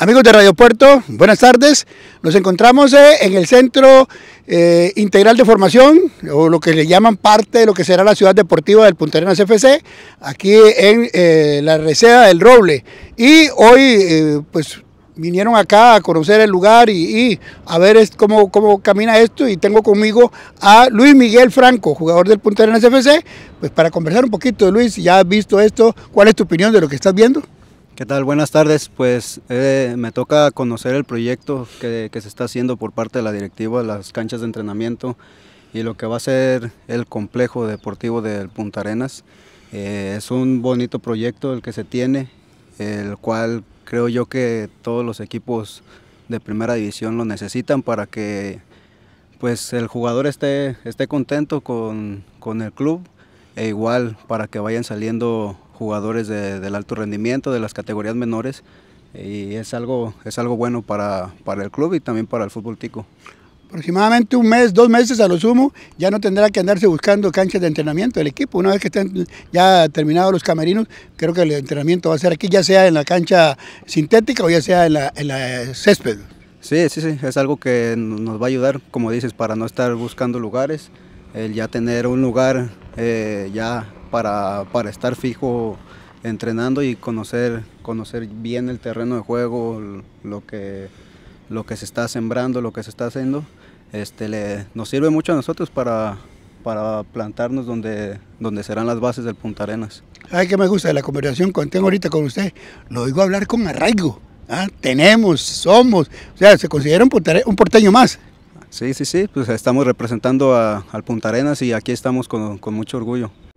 Amigos de Radio Puerto, buenas tardes. Nos encontramos eh, en el Centro eh, Integral de Formación, o lo que le llaman parte de lo que será la ciudad deportiva del Punta Arenas FC, aquí en eh, la Reseda del Roble. Y hoy, pues, vinieron acá a conocer el lugar y, a ver cómo, cómo, camina esto. Y tengo conmigo a Luis Miguel Franco, jugador del Punta Arenas FC, pues para conversar un poquito. Luis, ya has visto esto, ¿cuál es tu opinión de lo que estás viendo? ¿Qué tal? Buenas tardes. Pues eh, me toca conocer el proyecto que, se está haciendo por parte de la directiva, las canchas de entrenamiento y lo que va a ser el complejo deportivo del Punta Arenas. Eh, es un bonito proyecto el que se tiene, el cual creo yo que todos los equipos de primera división lo necesitan para que pues el jugador esté, esté contento con, con el club e igual para que vayan saliendo jugadores del alto rendimiento, de las categorías menores, y es algo, es algo bueno para, para el club y también para el fútbol tico. Aproximadamente un mes, dos meses a lo sumo, ya no tendrá que andarse buscando canchas de entrenamiento del equipo. Una vez que estén ya terminados los camerinos, creo que el entrenamiento va a ser aquí, ya sea en la cancha sintética o ya sea en la, césped. Sí, sí, sí, es algo que nos va a ayudar, como dices, para no estar buscando lugares, el ya tener un lugar eh, ya para, para estar fijo entrenando y conocer, conocer bien el terreno de juego, lo que, lo que se está sembrando, lo que se está haciendo, este, le, nos sirve mucho a nosotros para, para plantarnos donde, donde serán las bases del Punta Arenas. Ay, que me gusta la conversación que tengo ahorita con usted. Lo oigo hablar con arraigo. ¿ah? Tenemos, somos. O sea, se considera un, porteño, un porteño más. Sí, sí, sí. Pues estamos representando al Punta Arenas y aquí estamos con, con mucho orgullo.